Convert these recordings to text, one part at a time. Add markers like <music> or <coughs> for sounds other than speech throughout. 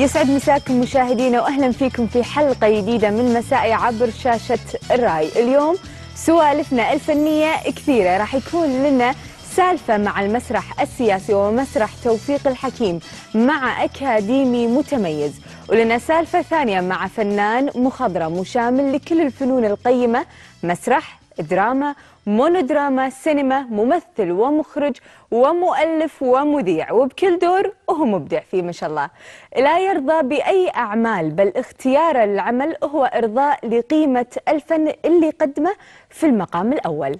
يسعد مساكم مشاهدينا واهلا فيكم في حلقه جديده من مسائي عبر شاشه الراي، اليوم سوالفنا الفنيه كثيره راح يكون لنا سالفه مع المسرح السياسي ومسرح توفيق الحكيم مع اكاديمي متميز، ولنا سالفه ثانيه مع فنان مخضرم مشامل لكل الفنون القيمه مسرح دراما مونودراما سينما ممثل ومخرج ومؤلف ومذيع وبكل دور وهو مبدع فيه ما شاء الله لا يرضى بأي أعمال بل اختيار العمل هو إرضاء لقيمة الفن اللي قدمه في المقام الأول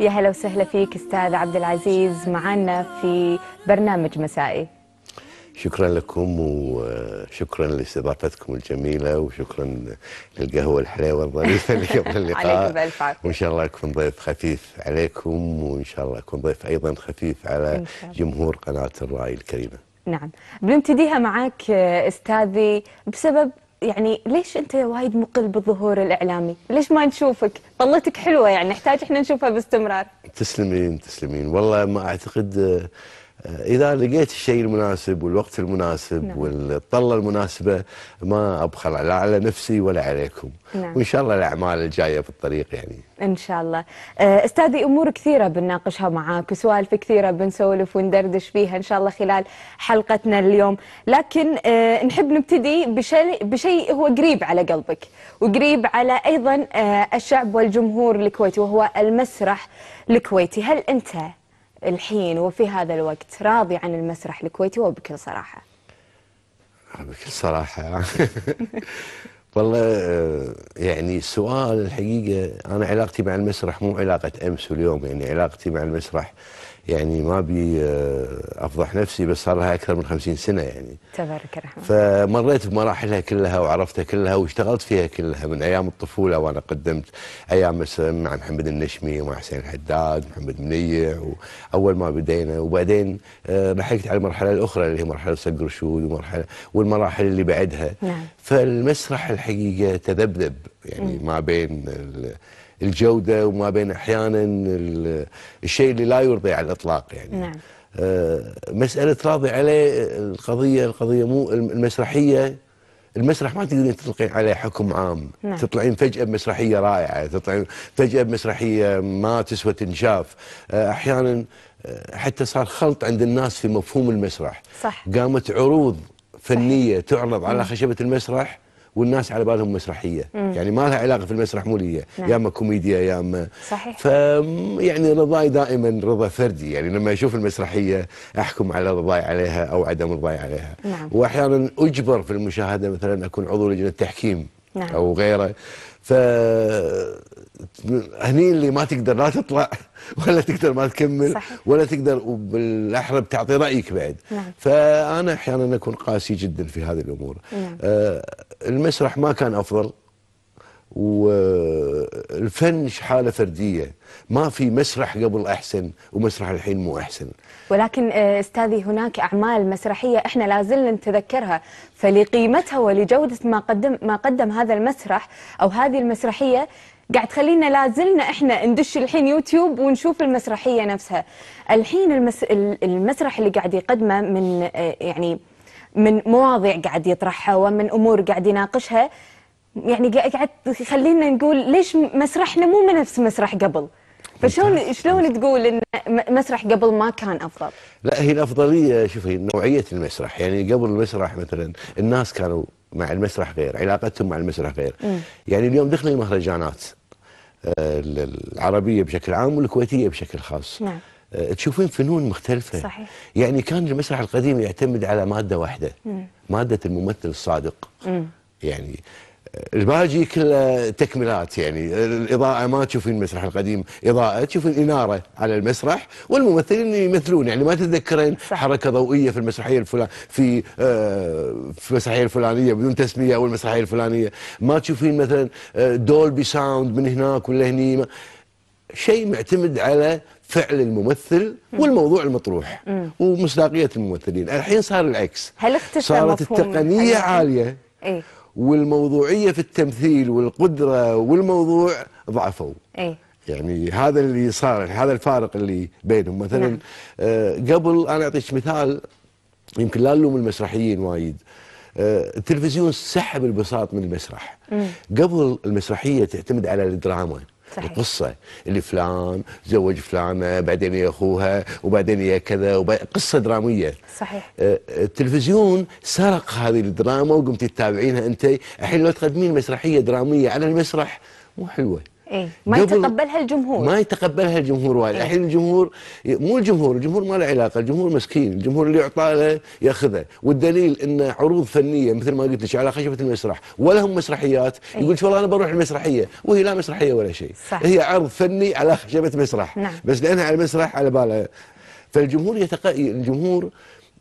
يا هلا وسهلا فيك استاذ عبد العزيز معنا في برنامج مسائي شكرا لكم وشكرا لاستضافتكم الجميله وشكرا للقهوه الحلوه الظريفه اللي قبل <laughs> اللقاء عليكم بالف عافيه وان شاء الله اكون ضيف خفيف عليكم وان شاء الله اكون ضيف ايضا خفيف على جمهور قناه الراي الكريمه. نعم بنبتديها معك استاذي بسبب يعني ليش انت وايد مقل بالظهور الاعلامي؟ ليش ما نشوفك؟ طلتك حلوه يعني نحتاج احنا نشوفها باستمرار. تسلمين تسلمين والله ما اعتقد اذا لقيت الشيء المناسب والوقت المناسب نعم. والطله المناسبه ما ابخل لا على نفسي ولا عليكم نعم. وان شاء الله الاعمال الجايه في الطريق يعني ان شاء الله آه، استاذي امور كثيره بنناقشها معاك وسوالف كثيره بنسولف وندردش فيها ان شاء الله خلال حلقتنا اليوم لكن آه، نحب نبتدي بشيء بشيء هو قريب على قلبك وقريب على ايضا آه، الشعب والجمهور الكويتي وهو المسرح الكويتي هل انت الحين وفي هذا الوقت راضي عن المسرح الكويتي وبكل صراحة بكل صراحة <laughs> والله آه، يعني سؤال الحقيقة أنا علاقتي مع المسرح مو علاقة أمس واليوم يعني علاقتي مع المسرح يعني ما بي آه، افضح نفسي بس صار لها اكثر من 50 سنه يعني تبارك الرحمن فمريت بمراحلها كلها وعرفتها كلها واشتغلت فيها كلها من ايام الطفوله وانا قدمت ايام مثلا مع محمد النشمي ومع حسين الحداد محمد منيع واول ما بدينا وبعدين لحقت آه، على المرحله الاخرى اللي هي مرحله صقر رشود ومرحله والمراحل اللي بعدها نعم. فالمسرح الحقيقه تذبذب يعني ما بين الجوده وما بين احيانا الشيء اللي لا يرضي على الاطلاق يعني نعم. آه، مساله راضي عليه القضيه القضيه مو المسرحيه المسرح ما تقدرين تطلقين عليه حكم عام نعم. تطلعين فجأة بمسرحية رائعة تطلعين فجأة بمسرحية ما تسوى تنشاف آه، أحيانا آه، حتى صار خلط عند الناس في مفهوم المسرح صح. قامت عروض فنية صح. تعرض على نعم. خشبة المسرح والناس على بالهم مسرحيه مم. يعني ما لها علاقه في المسرح مو ليا نعم. يا اما كوميديا يا اما صحيح ف يعني رضاي دائما رضا فردي يعني لما اشوف المسرحيه احكم على رضاي عليها او عدم رضاي عليها نعم. واحيانا اجبر في المشاهده مثلا اكون عضو لجنه تحكيم نعم. او غيره ف هني اللي ما تقدر لا تطلع <laughs> ولا تقدر ما تكمل صحيح. ولا تقدر وبالاحرى بتعطي رايك بعد نعم. فانا احيانا اكون قاسي جدا في هذه الامور نعم. آه المسرح ما كان افضل والفن حاله فرديه ما في مسرح قبل احسن ومسرح الحين مو احسن ولكن آه، استاذي هناك اعمال مسرحيه احنا لا زلنا نتذكرها فلقيمتها ولجوده ما قدم ما قدم هذا المسرح او هذه المسرحيه قاعد تخلينا لازلنا احنا ندش الحين يوتيوب ونشوف المسرحيه نفسها الحين المس... المسرح اللي قاعد يقدمه من يعني من مواضيع قاعد يطرحها ومن امور قاعد يناقشها يعني قاعد يخلينا نقول ليش مسرحنا مو نفس مسرح قبل فشلون شلون تقول ان مسرح قبل ما كان افضل؟ لا هي الافضليه شوفي نوعيه المسرح يعني قبل المسرح مثلا الناس كانوا مع المسرح غير علاقتهم مع المسرح غير مم. يعني اليوم دخل المهرجانات آه، العربية بشكل عام والكويتية بشكل خاص نعم. آه، تشوفين فنون مختلفة صحيح. يعني كان المسرح القديم يعتمد على مادة واحدة مم. مادة الممثل الصادق مم. يعني الباجي كله تكملات يعني الاضاءه ما تشوفين المسرح القديم اضاءه تشوفين اناره على المسرح والممثلين يمثلون يعني ما تتذكرين حركه ضوئيه في المسرحيه الفلان في آه في المسرحيه الفلانيه بدون تسميه او المسرحيه الفلانيه ما تشوفين مثلا آه، دولبي ساوند من هناك ولا هني شيء معتمد على فعل الممثل والموضوع المطروح ومصداقيه الممثلين الحين صار العكس هل صارت التقنيه عاليه إيه؟ والموضوعيه في التمثيل والقدره والموضوع ضعفوا اي يعني هذا اللي صار هذا الفارق اللي بينهم مثلا نعم. آه قبل انا اعطيك مثال يمكن لا نلوم المسرحيين وايد آه التلفزيون سحب البساط من المسرح مم. قبل المسرحيه تعتمد على الدراما صحيح. القصة اللي فلان زوج فلانة بعدين يا أخوها وبعدين يا كذا وب... قصة درامية صحيح آه، التلفزيون سرق هذه الدراما وقمت تتابعينها أنت الحين لو تقدمين مسرحية درامية على المسرح مو حلوة إيه. ما يتقبلها الجمهور ما يتقبلها الجمهور وايد إيه. الحين إيه؟ الجمهور مو الجمهور الجمهور ما له علاقه الجمهور مسكين الجمهور اللي يعطى له ياخذه والدليل ان عروض فنيه مثل ما قلت لك على خشبه المسرح ولا هم مسرحيات إيه؟ يقول والله انا بروح المسرحيه وهي لا مسرحيه ولا شيء هي عرض فني على خشبه مسرح نعم. بس لانها على المسرح على بالها فالجمهور يتق... الجمهور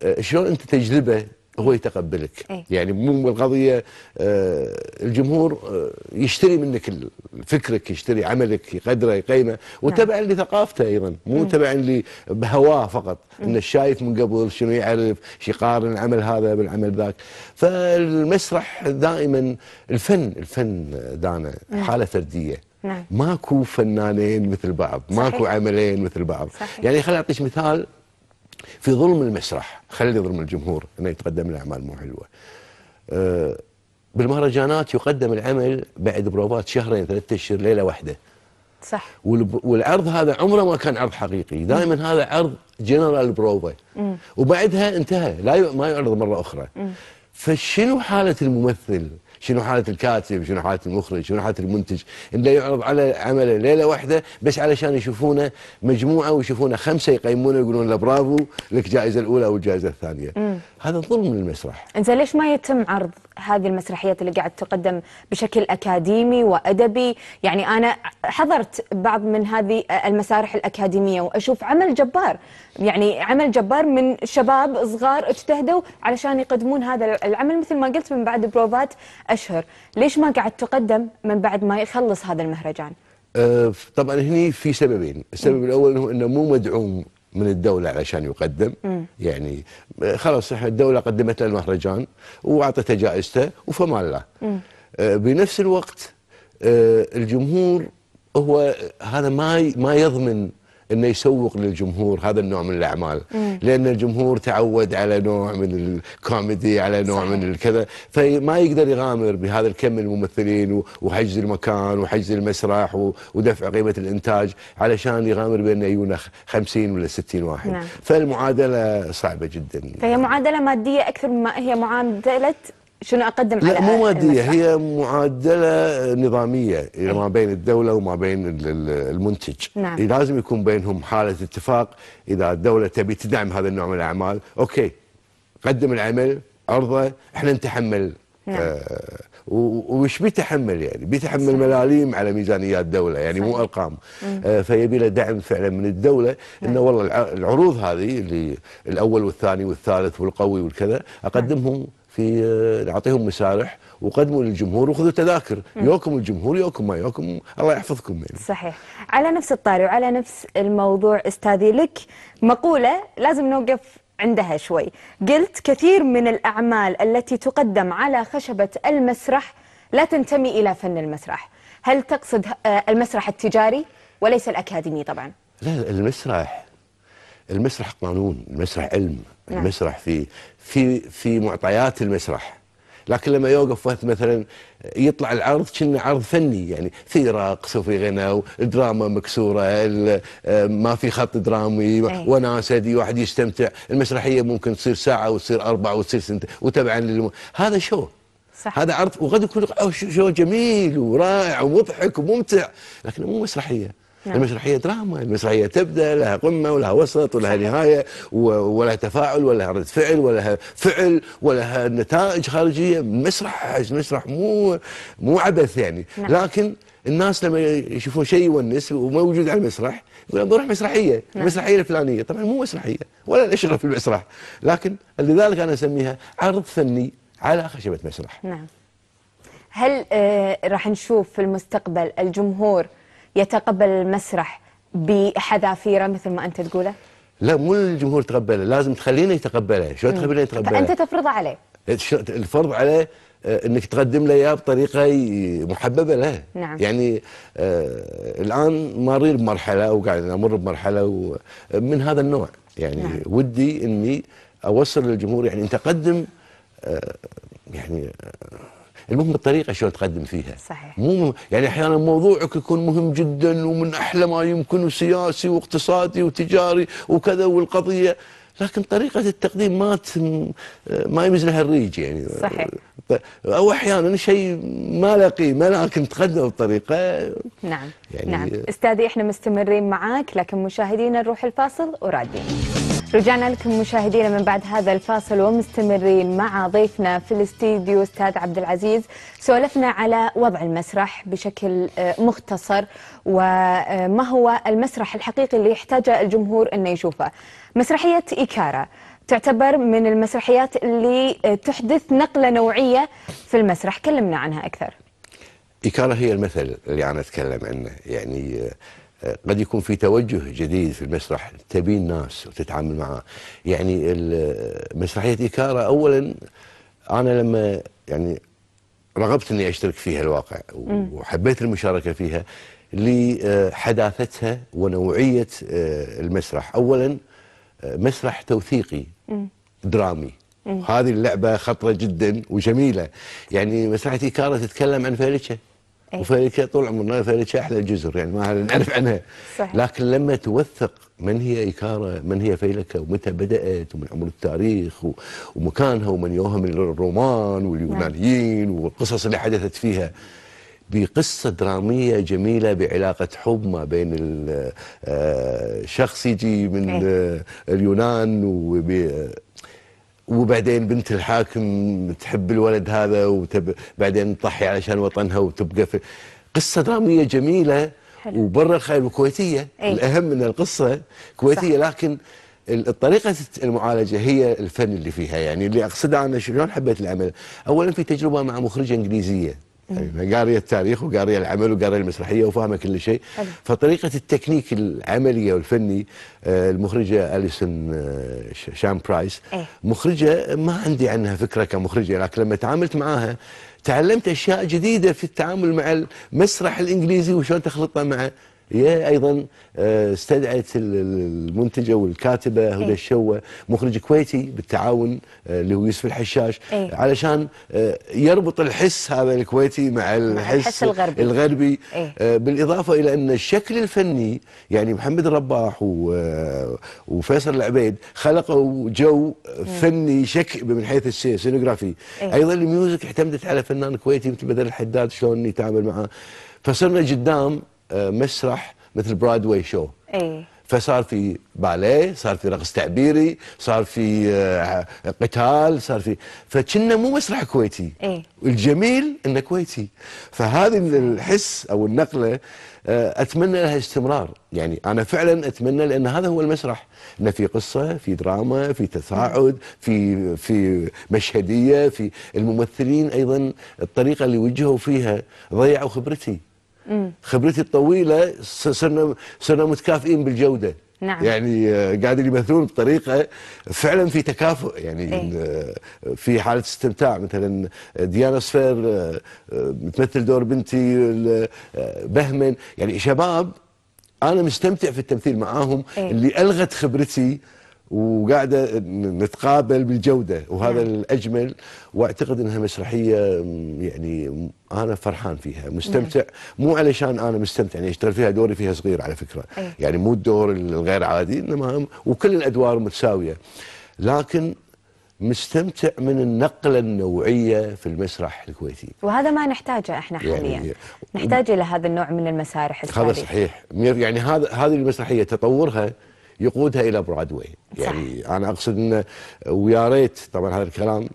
آه، شلون انت تجذبه هو يتقبلك أي. يعني مو القضيه آه الجمهور آه يشتري منك فكرك يشتري عملك يقدره يقيمه وتبعا نعم. لثقافته ايضا مو تبعا لهواه فقط انه شايف من قبل شنو يعرف يقارن العمل هذا بالعمل ذاك فالمسرح دائما الفن الفن دانا نعم. حاله فرديه نعم. ماكو فنانين مثل بعض ماكو عملين مثل بعض صحيح. يعني خليني اعطيك مثال في ظلم المسرح خلي ظلم الجمهور انه يتقدم له اعمال مو حلوه أه، بالمهرجانات يقدم العمل بعد بروفات شهرين ثلاثة اشهر ليله واحده صح والعرض هذا عمره ما كان عرض حقيقي دائما هذا عرض جنرال بروفا وبعدها انتهى لا ما يعرض مره اخرى فشنو حاله الممثل شنو حاله الكاتب شنو حاله المخرج شنو حاله المنتج انه يعرض على عمله ليله واحده بس علشان يشوفونه مجموعه ويشوفونه خمسه يقيمونه يقولون له برافو لك جائزه الاولى او الجائزه الثانيه هذا ظلم للمسرح انزين ليش ما يتم عرض هذه المسرحيات اللي قاعد تقدم بشكل اكاديمي وادبي يعني انا حضرت بعض من هذه المسارح الاكاديميه واشوف عمل جبار يعني عمل جبار من شباب صغار اجتهدوا علشان يقدمون هذا العمل مثل ما قلت من بعد بروفات اشهر ليش ما قاعد تقدم من بعد ما يخلص هذا المهرجان أه، طبعا هني في سببين السبب الاول انه مو مدعوم من الدولة علشان يقدم م. يعني خلاص احنا الدولة قدمت له المهرجان وأعطته جائزته وفما الله آه، بنفس الوقت آه، الجمهور هو هذا ما ما يضمن انه يسوق للجمهور هذا النوع من الاعمال مم. لان الجمهور تعود على نوع من الكوميدي على نوع صحيح. من الكذا فما يقدر يغامر بهذا الكم من الممثلين وحجز المكان وحجز المسرح ودفع قيمه الانتاج علشان يغامر بان يجونا 50 ولا 60 واحد نعم. فالمعادله صعبه جدا فهي معادله ماديه اكثر مما هي معادله شنو اقدم لا على مو ماديه هي معادله نظاميه أي. ما بين الدوله وما بين المنتج نعم. لازم يكون بينهم حاله اتفاق اذا الدوله تبي تدعم هذا النوع من الاعمال اوكي قدم العمل عرضه احنا نتحمل نعم. آه وش بيتحمل يعني بيتحمل ملاليم على ميزانيات الدوله يعني صحيح. مو ارقام آه فيبي له دعم فعلا من الدوله مم. نعم. انه والله العروض هذه اللي الاول والثاني والثالث والقوي والكذا اقدمهم في آه، نعطيهم مسارح وقدموا للجمهور وخذوا تذاكر يوكم الجمهور يوكم ما يوكم الله يحفظكم يعني. صحيح على نفس الطاري وعلى نفس الموضوع استاذي لك مقولة لازم نوقف عندها شوي قلت كثير من الأعمال التي تقدم على خشبة المسرح لا تنتمي إلى فن المسرح هل تقصد آه، المسرح التجاري وليس الأكاديمي طبعا لا المسرح المسرح قانون المسرح علم نعم. المسرح في في في معطيات المسرح لكن لما يوقف وقت مثلا يطلع العرض كنا عرض فني يعني في رقص وفي غنى ودراما مكسوره آه، ما في خط درامي إيه. وناسه دي واحد يستمتع المسرحيه ممكن تصير ساعه وتصير اربعه وتصير سنتين وتبعا للم... هذا شو صح. هذا عرض وقد يكون شو جميل ورائع ومضحك وممتع لكن مو مسرحيه نعم. المسرحيه دراما المسرحيه تبدا لها قمه ولها وسط ولها صحيح. نهايه ولها تفاعل ولها رد فعل ولها فعل ولها نتائج خارجيه مسرح مسرح مو مو عبث يعني نعم. لكن الناس لما يشوفون شيء يونس وموجود على المسرح يقولون بروح مسرحيه نعم. المسرحيه الفلانيه طبعا مو مسرحيه ولا الاشرف في المسرح لكن لذلك انا اسميها عرض فني على خشبه مسرح نعم هل آه راح نشوف في المستقبل الجمهور يتقبل المسرح بحذافيره مثل ما انت تقوله؟ لا مو الجمهور تقبله لازم تخلينه يتقبله شلون تخلينه يتقبله انت تفرضه عليه الفرض عليه آه، انك تقدم له اياه بطريقه محببه له نعم. يعني آه الان مارين بمرحله وقاعد امر بمرحله من هذا النوع يعني نعم. ودي اني اوصل للجمهور يعني انت قدم آه يعني آه المهم الطريقه شلون تقدم فيها صحيح مو يعني احيانا موضوعك يكون مهم جدا ومن احلى ما يمكن وسياسي واقتصادي وتجاري وكذا والقضيه لكن طريقه التقديم ما ما يمز لها الريج يعني صحيح او احيانا شيء ما له قيمه لكن تقدم بطريقه نعم يعني نعم استاذي احنا مستمرين معاك لكن مشاهدينا نروح الفاصل ورادين رجعنا لكم مشاهدينا من بعد هذا الفاصل ومستمرين مع ضيفنا في الاستديو استاذ عبد العزيز سولفنا على وضع المسرح بشكل آه، مختصر وما آه، هو المسرح الحقيقي اللي يحتاجه الجمهور انه يشوفه مسرحيه ايكارا تعتبر من المسرحيات اللي آه، تحدث نقله نوعيه في المسرح كلمنا عنها اكثر ايكارا هي المثل اللي انا اتكلم عنه يعني قد يكون في توجه جديد في المسرح تبين ناس وتتعامل معاه يعني مسرحية إكارة أولا أنا لما يعني رغبت أني أشترك فيها الواقع وحبيت المشاركة فيها لحداثتها ونوعية آه، المسرح أولا آه، مسرح توثيقي درامي هذه اللعبة خطرة جدا وجميلة يعني مسرحية إكارة تتكلم عن فيلتشة أيه. طول عمرنا فاركه احلى الجزر يعني ما نعرف عنها صحيح. لكن لما توثق من هي ايكاره من هي فيلكه ومتى بدات ومن عمر التاريخ ومكانها ومن من الرومان واليونانيين نعم. والقصص اللي حدثت فيها بقصة درامية جميلة بعلاقة حب ما بين آه، شخص يجي من إيه. آه، اليونان وبعدين بنت الحاكم تحب الولد هذا وتب... تضحي علشان وطنها وتبقى في قصه دراميه جميله حلو. وبرا الخيال وكويتيه أيه؟ الاهم ان القصه كويتيه صح. لكن طريقة المعالجة هي الفن اللي فيها يعني اللي أقصده أنا شلون حبيت العمل أولا في تجربة مع مخرجة إنجليزية إيه. ايوه قاريه التاريخ وقاريه العمل وقاريه المسرحيه وفاهمه كل شيء أبي. فطريقه التكنيك العمليه والفني آه، المخرجه اليسون آه، شام برايس إيه. مخرجه ما عندي عنها فكره كمخرجه لكن لما تعاملت معاها تعلمت اشياء جديده في التعامل مع المسرح الانجليزي وشلون تخلطه مع هي ايضا آه، استدعت المنتجه والكاتبه هدى إيه. الشوه مخرج كويتي بالتعاون آه، اللي هو يوسف الحشاش أي. علشان آه، يربط الحس هذا الكويتي مع الحس, الحس الغربي, الغربي. ايه؟ بالاضافه الى ان الشكل الفني يعني محمد الرباح وفيصل العبيد خلقوا جو إيه. فني شك من حيث السينوغرافي إيه. ايضا الميوزك اعتمدت على فنان كويتي مثل بدر الحداد شلون يتعامل معه فصرنا قدام آه، مسرح مثل برادواي شو اي فصار في باليه صار في رقص تعبيري صار في آه، قتال صار في فكنا مو مسرح كويتي إيه؟ الجميل انه كويتي فهذه الحس او النقله آه، اتمنى لها استمرار يعني انا فعلا اتمنى لان هذا هو المسرح انه في قصه في دراما في تساعد في في مشهديه في الممثلين ايضا الطريقه اللي وجهوا فيها ضيعوا خبرتي خبرتي الطويله صرنا صرنا متكافئين بالجوده نعم. يعني آه، قاعد يمثلون بطريقه فعلا في تكافؤ يعني إيه؟ آه، في حاله استمتاع مثلا آه، ديانا سفير تمثل دور بنتي بهمن يعني شباب انا مستمتع في التمثيل معاهم إيه؟ اللي الغت خبرتي وقاعده نتقابل بالجوده وهذا نعم. الاجمل واعتقد انها مسرحيه يعني انا فرحان فيها مستمتع نعم. مو علشان انا مستمتع يعني اشتغل فيها دوري فيها صغير على فكره أي. يعني مو الدور الغير عادي انما وكل الادوار متساويه لكن مستمتع من النقله النوعيه في المسرح الكويتي وهذا ما نحتاجه احنا يعني حاليا يعني نحتاج الى هذا النوع من المسارح هذا صحيح يعني هذا هذه المسرحيه تطورها يقودها الى برادواي يعني انا اقصد انه ويا ريت طبعا هذا الكلام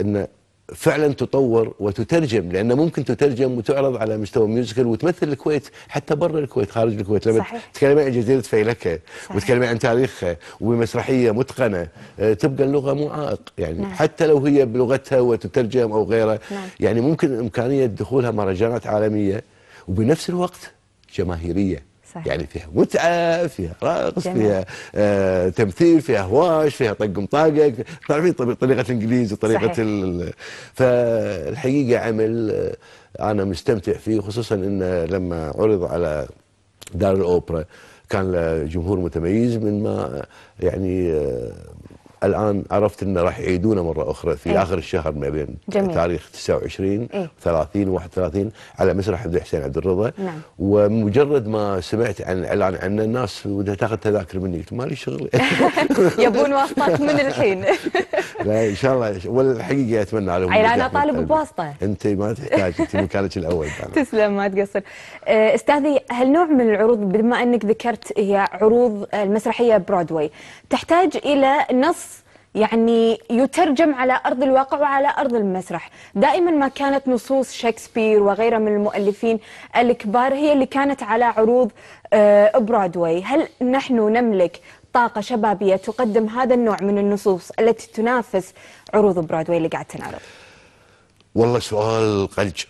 انه فعلا تطور وتترجم لان ممكن تترجم وتعرض على مستوى ميوزيكال وتمثل الكويت حتى برا الكويت خارج الكويت لما تتكلمين عن جزيرة فيلكة وتتكلمين عن تاريخها وبمسرحيه متقنة آه، تبقى اللغة مو عائق يعني نعم. حتى لو هي بلغتها وتترجم أو غيره نعم. يعني ممكن إمكانية دخولها مهرجانات عالمية وبنفس الوقت جماهيرية صحيح. يعني فيها متعه فيها رقص جميل. فيها آه تمثيل فيها هواش فيها طق مطاقق تعرفين طريقه الانجليزي وطريقه ال... فالحقيقه عمل آه، انا مستمتع فيه خصوصا انه لما عرض على دار الاوبرا كان له جمهور متميز من ما يعني آه، الان عرفت انه راح يعيدونه مره اخرى في أيه. اخر الشهر ما بين جميل. تاريخ 29 أيه. 30 31 على مسرح عبد الحسين عبد الرضا نعم. ومجرد ما سمعت عن الاعلان عنه الناس ودها تاخذ تذاكر مني قلت مالي شغل <laughs> يبون واسطات من الحين <laughs> لا ان شاء الله والحقيقه اتمنى على انا طالب بواسطه انت ما تحتاج انت مكانك الاول <laughs> تسلم ما تقصر آه، استاذي هل نوع من العروض بما انك ذكرت هي عروض المسرحيه برودواي تحتاج الى نص يعني يترجم على أرض الواقع وعلى أرض المسرح دائما ما كانت نصوص شكسبير وغيرها من المؤلفين الكبار هي اللي كانت على عروض برودواي آه، هل نحن نملك طاقة شبابية تقدم هذا النوع من النصوص التي تنافس عروض برودواي اللي قاعد تنعرض والله سؤال قلج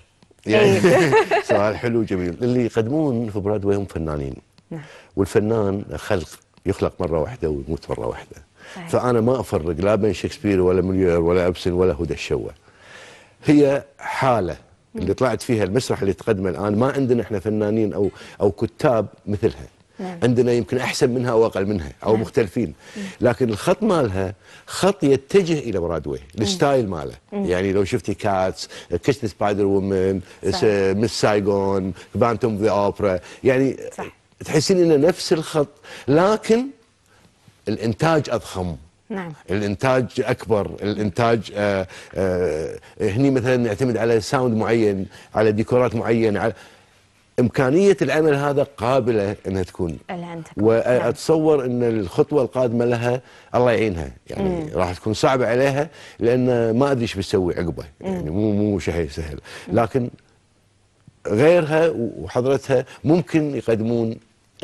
إيه. يعني <laughs> سؤال حلو جميل اللي يقدمون في برودواي هم فنانين نعم. والفنان خلق يخلق مرة واحدة ويموت مرة واحدة طيب. فأنا ما أفرق لا بين شكسبير ولا موليير ولا أبسن ولا هدى الشوى هي حالة اللي طلعت فيها المسرح اللي تقدمه الآن ما عندنا احنا فنانين أو, أو كتاب مثلها نعم. عندنا يمكن أحسن منها أو أقل منها أو نعم. مختلفين لكن الخط مالها خط يتجه إلى برادوي الستايل ماله يعني لو شفتي كاتس كشت سبايدر وومن مس سايغون بانتوم ذا أوبرا يعني صح. تحسين إنه نفس الخط لكن الانتاج اضخم نعم. الانتاج اكبر الانتاج آآ آه، آآ آه، هني مثلا نعتمد على ساوند معين على ديكورات معينه على امكانيه العمل هذا قابله انها تكون واتصور آه، نعم. ان الخطوه القادمه لها الله يعينها يعني مم. راح تكون صعبه عليها لان ما ادري ايش بتسوي عقبه يعني مو مو شيء سهل لكن غيرها وحضرتها ممكن يقدمون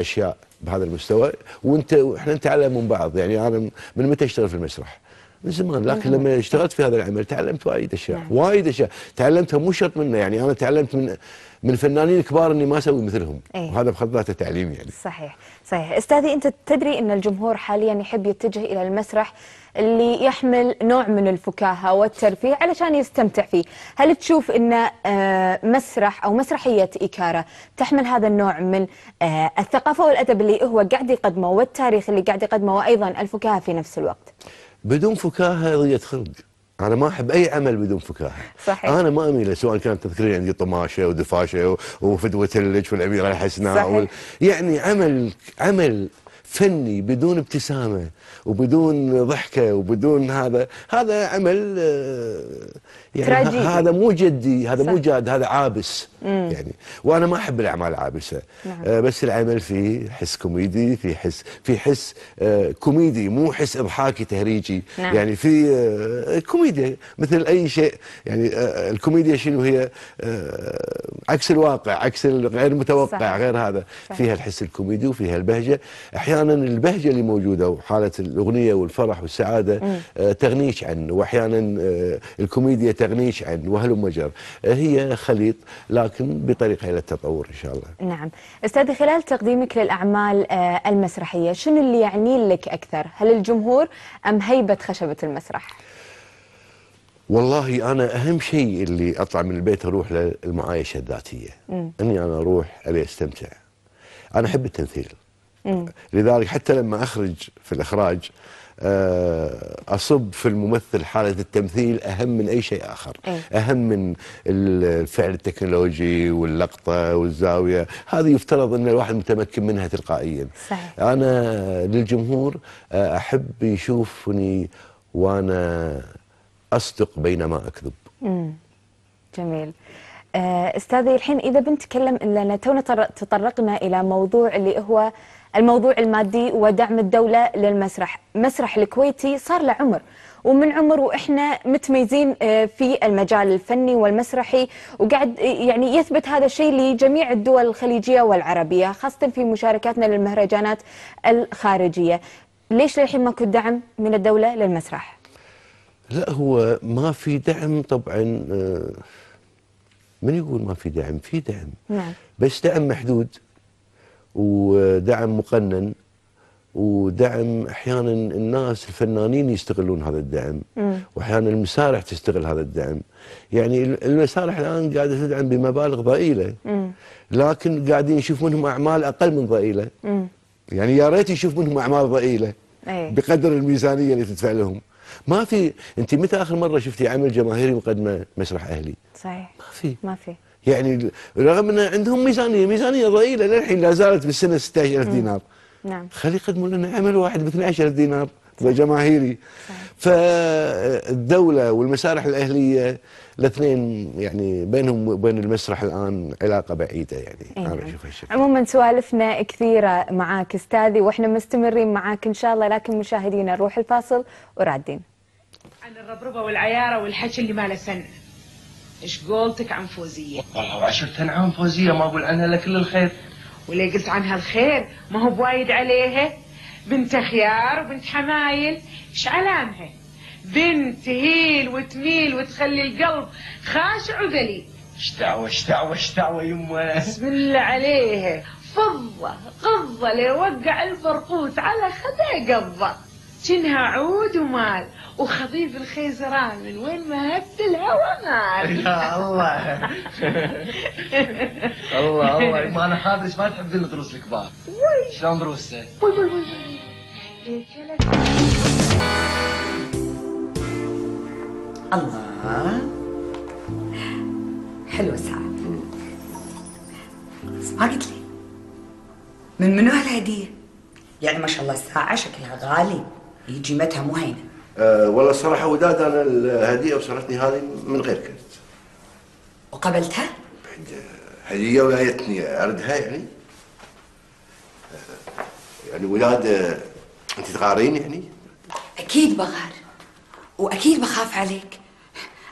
اشياء بهذا المستوى وانت احنا نتعلم من بعض يعني انا من متى اشتغل في المسرح؟ من زمان لكن نعم. لما اشتغلت في هذا العمل تعلمت وايد اشياء نعم. وايد اشياء تعلمتها مو شرط منه يعني انا تعلمت من من فنانين كبار اني ما اسوي مثلهم أيه؟ وهذا بحد ذاته تعليم يعني صحيح صحيح استاذي انت تدري ان الجمهور حاليا يحب يتجه الى المسرح اللي يحمل نوع من الفكاهه والترفيه علشان يستمتع فيه هل تشوف ان آه، مسرح او مسرحيه ايكارا تحمل هذا النوع من آه، الثقافه والادب اللي هو قاعد يقدمه والتاريخ اللي قاعد يقدمه وايضا الفكاهه في نفس الوقت بدون فكاهه هي خلق انا ما احب اي عمل بدون فكاهه صحيح انا ما اميل سواء كانت تذكرين عندي طماشه ودفاشه وفدوه الليج والاميره الحسناء وال... يعني عمل عمل فني بدون ابتسامه وبدون ضحكه وبدون هذا هذا عمل آه، يعني تراجيدي. هذا مو جدي هذا صح. مو جاد هذا عابس مم. يعني وانا ما احب الاعمال العابسه نعم. آه بس العمل فيه حس كوميدي في حس في حس آه كوميدي مو حس اضحاكي تهريجي نعم. يعني في آه كوميديا مثل اي شيء يعني آه الكوميديا شنو هي آه عكس الواقع عكس الغير متوقع صح. غير هذا صح. فيها الحس الكوميدي وفيها البهجه احيانا البهجه اللي موجوده وحاله الاغنيه والفرح والسعاده آه تغنيك عنه واحيانا آه الكوميديا تغنيش عن وهلم جر هي خليط لكن بطريقه الى التطور ان شاء الله نعم أستاذي خلال تقديمك للاعمال آه، المسرحيه شنو اللي يعني لك اكثر هل الجمهور ام هيبه خشبه المسرح والله انا اهم شيء اللي اطلع من البيت اروح للمعايشه الذاتيه م. اني انا اروح ابي استمتع انا احب التمثيل لذلك حتى لما اخرج في الاخراج آه، أصب في الممثل حالة التمثيل أهم من أي شيء آخر إيه. أهم من الفعل التكنولوجي واللقطة والزاوية هذه يفترض أن الواحد متمكن منها تلقائيا صحيح. أنا للجمهور آه، أحب يشوفني وأنا أصدق بينما أكذب مم. جميل آه، أستاذي الحين إذا بنتكلم لأن تونا تطرقنا إلى موضوع اللي هو الموضوع المادي ودعم الدولة للمسرح مسرح الكويتي صار له عمر ومن عمر واحنا متميزين آه، في المجال الفني والمسرحي وقاعد يعني يثبت هذا الشيء لجميع الدول الخليجيه والعربيه خاصه في مشاركاتنا للمهرجانات الخارجيه. ليش للحين ماكو دعم من الدوله للمسرح؟ لا هو ما في دعم طبعا آه، من يقول ما في دعم؟ في دعم. نعم. بس دعم محدود ودعم مقنن ودعم احيانا الناس الفنانين يستغلون هذا الدعم واحيانا المسارح تستغل هذا الدعم يعني المسارح الان قاعده تدعم بمبالغ ضئيله لكن قاعدين يشوف منهم اعمال اقل من ضئيله يعني يا ريت يشوف منهم اعمال ضئيله إيه. بقدر الميزانيه اللي تدفع لهم ما في انت متى اخر مره شفتي عمل جماهيري مقدمه مسرح اهلي صحيح ما في ما في يعني رغم ان عندهم ميزانيه ميزانيه ضئيله للحين لا زالت بالسنه 16000 دينار نعم خلي يقدموا لنا عمل واحد ب 12000 دينار جماهيري فالدوله والمسارح الاهليه الاثنين يعني بينهم وبين المسرح الان علاقه بعيده يعني أيه. انا نعم. اشوف هالشيء عموما سوالفنا كثيره معاك استاذي واحنا مستمرين معاك ان شاء الله لكن مشاهدينا نروح الفاصل ورادين عن الربربه والعياره والحكي اللي ما له سن ايش قولتك عن فوزية والله وعشرة عن فوزية ما أقول عنها إلا كل الخير وليه قلت عنها الخير ما هو بوايد عليها بنت خيار وبنت حمايل ايش علامها بنت تهيل وتميل وتخلي القلب خاشع وذليل ايش دعوة ايش دعوة ايش دعوة يمه بسم الله عليها فضة قضة لوقع البرقوت على خده قضة شنها عود ومال وخضيف الخيزران من وين ما هبت الهوى مال <laughs> يا الله <laughs> الله الله ما انا خاطرش ما تحبين الدروس الكبار وي شلون دروسه؟ وي وي وي الله حلوة سعد بس ما قلت لي من منو هالهدية؟ يعني ما شاء الله الساعة شكلها غالي قيمتها مو أه والله الصراحه وداد انا الهديه وصلتني هذه من غير كرت وقبلتها؟ هديه ولايتني اردها يعني آه، يعني وداد آه، انت تغارين يعني؟ اكيد بغار واكيد بخاف عليك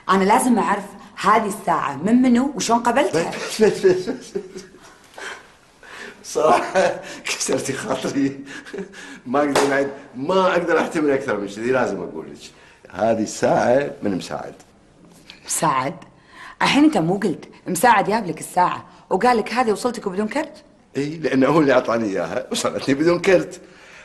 انا لازم اعرف هذه الساعه من منو وشون قبلتها بس بس بس, بس. صراحه <laughs> كسرتي خاطري <laughs> ما اقدر نعد ما اقدر احتمل اكثر من كذي لازم اقول لك هذه الساعه من مساعد مساعد الحين انت مو قلت مساعد جاب لك الساعه وقال لك هذه وصلتك بدون كرت اي لانه هو اللي اعطاني اياها وصلتني بدون كرت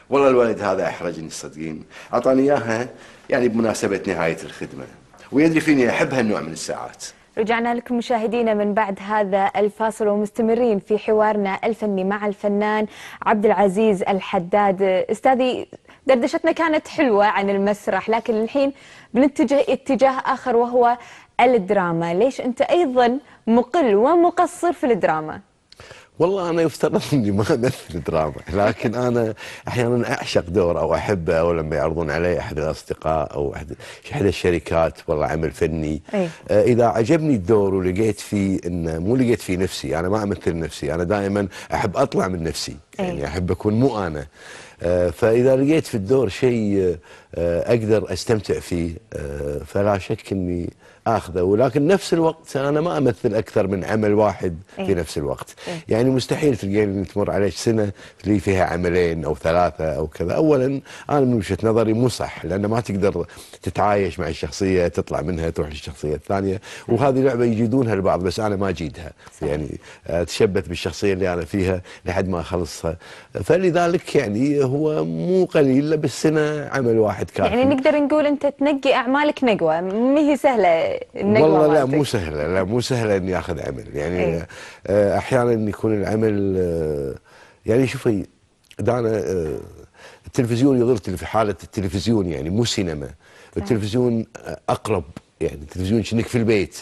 والله الولد هذا احرجني الصدقين اعطاني اياها يعني بمناسبه نهايه الخدمه ويدري فيني احب هالنوع من الساعات رجعنا لكم مشاهدينا من بعد هذا الفاصل ومستمرين في حوارنا الفني مع الفنان عبد العزيز الحداد استاذي دردشتنا كانت حلوة عن المسرح لكن الحين بنتجه اتجاه آخر وهو الدراما ليش أنت أيضا مقل ومقصر في الدراما والله انا يفترض <laughs> اني ما امثل دراما لكن انا احيانا اعشق دور او احبه او لما يعرضون علي احد الاصدقاء او احد احد الشركات والله عمل فني أي. آه، اذا عجبني الدور ولقيت فيه انه مو لقيت فيه نفسي انا ما امثل نفسي انا دائما احب اطلع من نفسي أي. يعني احب اكون مو انا آه، فاذا لقيت في الدور شيء آه، اقدر استمتع فيه فلا شك اني اخذه ولكن نفس الوقت انا ما امثل اكثر من عمل واحد إيه؟ في نفس الوقت إيه؟ يعني مستحيل تلقيني تمر عليك سنه اللي فيها عملين او ثلاثه او كذا اولا انا من وجهه نظري مو صح لان ما تقدر تتعايش مع الشخصيه تطلع منها تروح للشخصيه الثانيه إيه. وهذه لعبه يجيدونها البعض بس انا ما اجيدها يعني آه، اتشبث بالشخصيه اللي انا فيها لحد ما اخلصها فلذلك يعني هو مو قليل الا بالسنه عمل واحد كافي يعني نقدر نقول انت تنقي اعمالك نقوه ما هي سهله النجمه والله لا مو سهله لا مو سهله اني اخذ عمل يعني أي. آه، احيانا يكون العمل آه، يعني شوفي دانا آه، التلفزيون يظل في حاله التلفزيون يعني مو سينما التلفزيون اقرب يعني التلفزيون شنك في البيت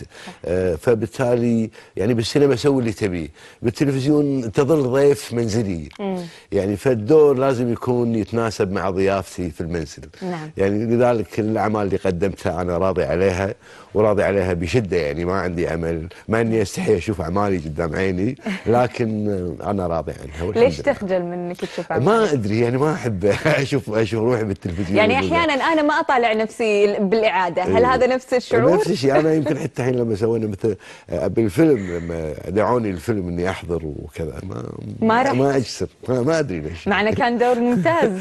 آه فبالتالي يعني بالسينما سوي اللي تبيه بالتلفزيون تظل ضيف منزلي مم. يعني فالدور لازم يكون يتناسب مع ضيافتي في المنزل نعم. يعني لذلك الاعمال اللي قدمتها انا راضي عليها وراضي عليها بشده يعني ما عندي امل مع اني استحي اشوف اعمالي قدام عيني <laughs> لكن انا راضي عنها ليش تخجل من انك تشوف اعمالك؟ ما ادري يعني ما احب <laughs> اشوف اشوف روحي بالتلفزيون يعني احيانا انا ما اطالع نفسي بالاعاده هل إيه. هذا نفس الشعور نفس الشيء انا يمكن حتى الحين لما سوينا مثل آه، بالفيلم لما دعوني الفيلم اني احضر وكذا ما ما, ما اجسر ما, ما ادري ليش معنا كان دور ممتاز <laughs>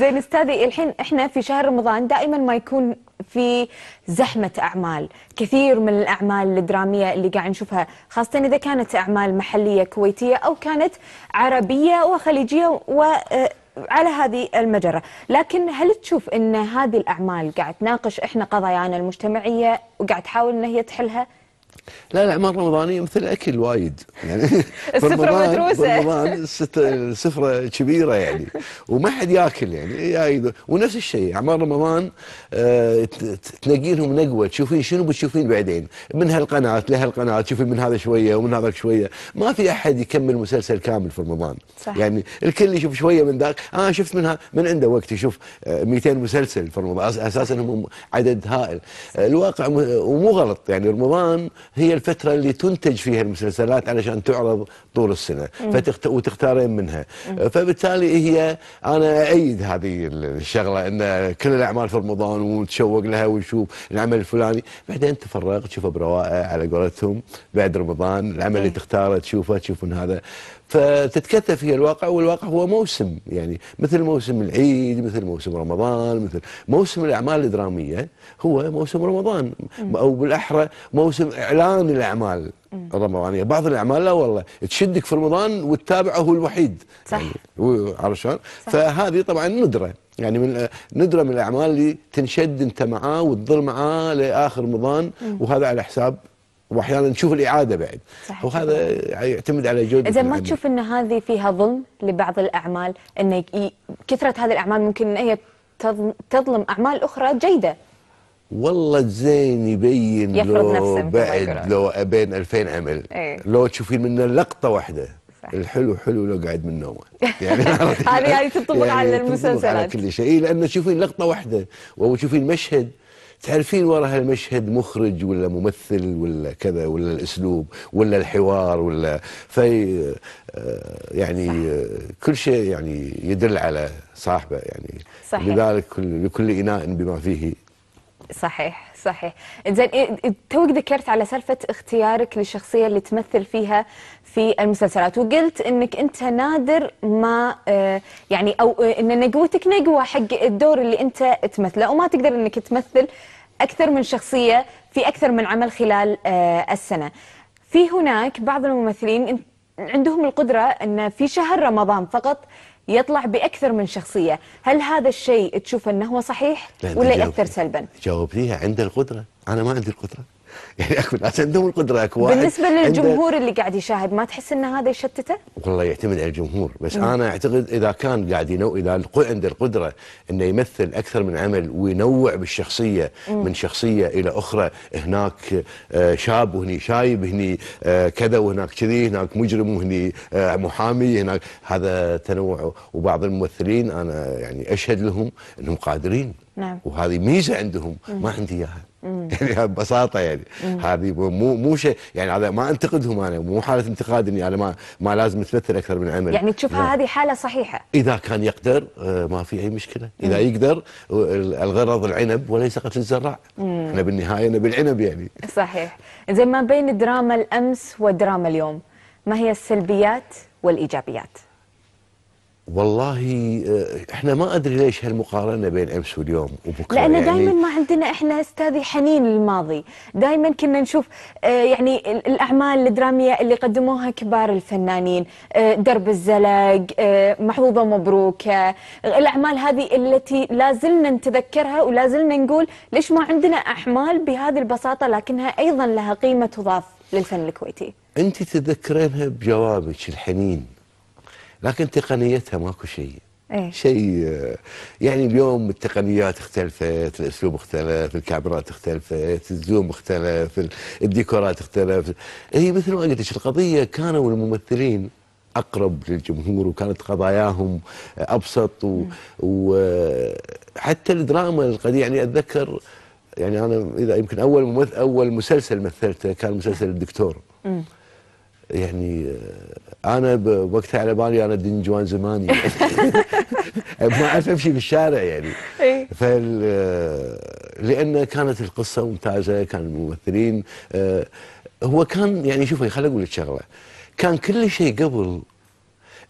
زين استاذي الحين احنا في شهر رمضان دائما ما يكون في زحمة أعمال كثير من الأعمال الدرامية اللي قاعد نشوفها خاصة إذا كانت أعمال محلية كويتية أو كانت عربية وخليجية و آه، على هذه المجرة لكن هل تشوف أن هذه الأعمال قاعد تناقش إحنا قضايانا المجتمعية وقاعد تحاول أن هي تحلها؟ لا الاعمال الرمضانيه مثل الاكل وايد يعني <laughs> السفره مدروسه رمضان السفره كبيره يعني وما حد ياكل يعني ونفس الشيء اعمال يعني رمضان آه تلاقينهم نقوه تشوفين شنو بتشوفين بعدين من هالقناه لهالقناه تشوفين من هذا شويه ومن هذاك شويه ما في احد يكمل مسلسل كامل في رمضان صح. يعني الكل يشوف شويه من ذاك انا آه، شفت منها من عنده وقت يشوف 200 آه، مسلسل في رمضان اساسا هم عدد هائل آه، الواقع ومو غلط يعني رمضان هي الفتره اللي تنتج فيها المسلسلات علشان تعرض طول السنه فتخت... وتختارين منها فبالتالي هي انا اعيد هذه الشغله ان كل الاعمال في رمضان ونتشوق لها ونشوف العمل الفلاني بعدين تفرغ تشوفه بروائه على قولتهم بعد رمضان العمل اللي تختاره تشوفه تشوف من هذا فتتكثف هي الواقع والواقع هو موسم يعني مثل موسم العيد مثل موسم رمضان مثل موسم الأعمال الدرامية هو موسم رمضان أو بالأحرى موسم إعلان الأعمال الرمضانية بعض الأعمال لا والله تشدك في رمضان وتتابعه هو الوحيد صح يعني عرفت شلون؟ فهذه طبعا ندرة يعني من ندرة من الأعمال اللي تنشد أنت معاه وتظل معاه لآخر رمضان وهذا على حساب واحيانا نشوف الاعاده بعد صحيح. وهذا يعتمد على جوده اذا ما تشوف ان هذه فيها ظلم لبعض الاعمال ان كثره هذه الاعمال ممكن ان هي تظلم اعمال اخرى جيده والله زين يبين لو بعد لو بين 2000 عمل ايه؟ لو تشوفين منه لقطه واحده الحلو حلو لو قاعد من نومه <laughs> يعني هذه هذه تنطبق يعني على المسلسلات على كل شيء إيه، لانه تشوفين لقطه واحده وتشوفين مشهد تعرفين ورا هالمشهد مخرج ولا ممثل ولا كذا ولا الاسلوب ولا الحوار ولا في آه، آه، يعني آه، كل شيء يعني يدل على صاحبه يعني صحيح. لذلك لكل اناء بما فيه صحيح صحيح زين توك ذكرت على سالفه اختيارك للشخصيه اللي تمثل فيها في المسلسلات وقلت انك انت نادر ما يعني او ان نقوتك نقوه حق الدور اللي انت تمثله وما تقدر انك تمثل أكثر من شخصية في أكثر من عمل خلال آه، السنة في هناك بعض الممثلين عندهم القدرة أن في شهر رمضان فقط يطلع بأكثر من شخصية هل هذا الشيء تشوف أنه صحيح ولا يأثر سلبا جاوبنيها عند القدرة أنا ما عندي القدرة <laughs> يعني اكو ناس عندهم القدره اكو واحد بالنسبه للجمهور اللي قاعد يشاهد ما تحس ان هذا يشتته؟ والله يعتمد على الجمهور بس مم. انا اعتقد اذا كان قاعد ينوع اذا عنده القدره انه يمثل اكثر من عمل وينوع بالشخصيه مم. من شخصيه الى اخرى هناك آه، شاب وهني شايب هني آه، كذا وهناك كذي هناك مجرم وهني آه، محامي هناك هذا تنوع وبعض الممثلين انا يعني اشهد لهم انهم قادرين نعم. وهذه ميزه عندهم مم. ما عندي اياها يعني ببساطه يعني هذه مو مو شيء يعني هذا ما انتقدهم انا مو حاله انتقاد اني انا ما ما لازم اتمثل اكثر من عمل يعني تشوفها نعم. هذه حاله صحيحه اذا كان يقدر آه، ما في اي مشكله اذا مم. يقدر الغرض العنب وليس قتل الزراع احنا بالنهايه نبي العنب يعني صحيح زي ما بين دراما الامس ودراما اليوم ما هي السلبيات والايجابيات والله آه، احنا ما ادري ليش هالمقارنه بين امس واليوم وبكره لانه يعني دائما ما عندنا احنا استاذي حنين للماضي، دائما كنا نشوف آه، يعني الاعمال الدراميه اللي قدموها كبار الفنانين، آه، درب الزلق، محظوظه مبروكه، الاعمال هذه التي لا زلنا نتذكرها ولا زلنا نقول ليش ما عندنا اعمال بهذه البساطه لكنها ايضا لها قيمه تضاف للفن الكويتي. انت تتذكرينها بجوابك الحنين لكن تقنيتها ماكو شيء أيه؟ شيء يعني اليوم التقنيات اختلفت الاسلوب اختلف الكاميرات اختلفت الزوم اختلف الديكورات اختلف هي مثل ما قلت لك القضيه كانوا الممثلين اقرب للجمهور وكانت قضاياهم ابسط و... وحتى الدراما القديمه يعني اتذكر يعني انا اذا يمكن اول ممثل اول مسلسل مثلته كان مسلسل نعم. الدكتور يعني آه، انا وقتها على بالي انا دين جوان زماني <laughs> ما اعرف امشي بالشارع يعني إيه. فال آه، لان كانت القصه ممتازه كان الممثلين آه، هو كان يعني شوفي خليني اقول لك شغله كان كل شيء قبل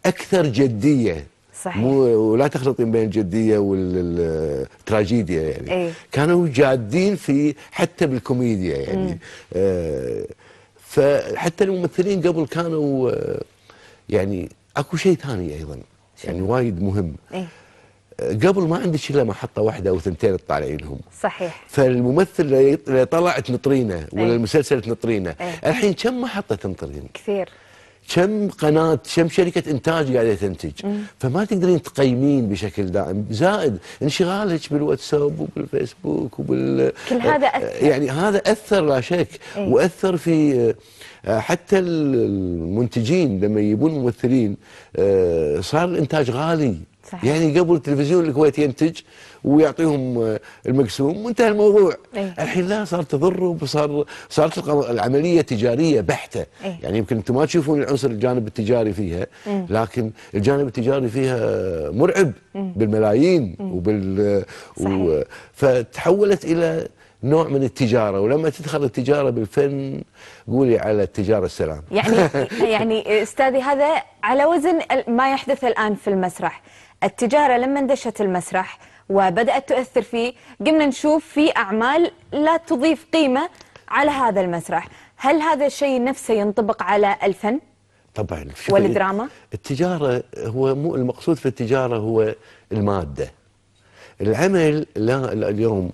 اكثر جديه صحيح مو ولا تخلطين بين الجديه والتراجيديا يعني أي. كانوا جادين في حتى بالكوميديا يعني آه فحتى الممثلين قبل كانوا آه، يعني اكو شيء ثاني ايضا يعني وايد مهم إيه؟ آه، قبل ما عندك الا محطه واحده او ثنتين تطالعينهم صحيح فالممثل اللي طلع تنطرينه ولا أيه؟ المسلسل تنطرينه أيه؟ الحين كم محطه تنطرين كثير كم قناه كم شركه انتاج قاعده تنتج مم. فما تقدرين تقيمين بشكل دائم زائد انشغالك بالواتساب وبالفيسبوك وبال كل هذا آه، أثر. يعني هذا اثر لا شك مم. إيه. واثر في آه، حتى المنتجين لما يجيبون ممثلين آه، صار الانتاج غالي صحيح. يعني قبل التلفزيون الكويت ينتج ويعطيهم آه، المقسوم وانتهى الموضوع أيه؟ الحين لا صار تضر وصار صارت العمليه تجاريه بحته أيه؟ يعني يمكن انتم ما تشوفون العنصر الجانب التجاري فيها مم. إيه. لكن الجانب التجاري فيها مرعب مم. إيه. بالملايين مم. إيه. وبال و... فتحولت الى نوع من التجاره ولما تدخل التجاره بالفن قولي على التجاره السلام يعني <laughs> يعني استاذي هذا على وزن ما يحدث الان في المسرح التجاره لما دشت المسرح وبدأت تؤثر فيه قمنا نشوف في أعمال لا تضيف قيمة على هذا المسرح هل هذا الشيء نفسه ينطبق على الفن؟ طبعا والدراما؟ التجارة هو مو المقصود في التجارة هو المادة العمل لا اليوم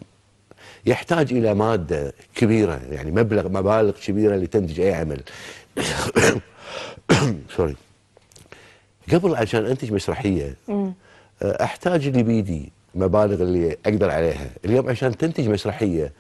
يحتاج إلى مادة كبيرة يعني مبلغ مبالغ كبيرة لتنتج أي عمل سوري <coughs> قبل عشان أنتج مسرحية أحتاج اللي بيدي المبالغ اللي اقدر عليها اليوم عشان تنتج مسرحيه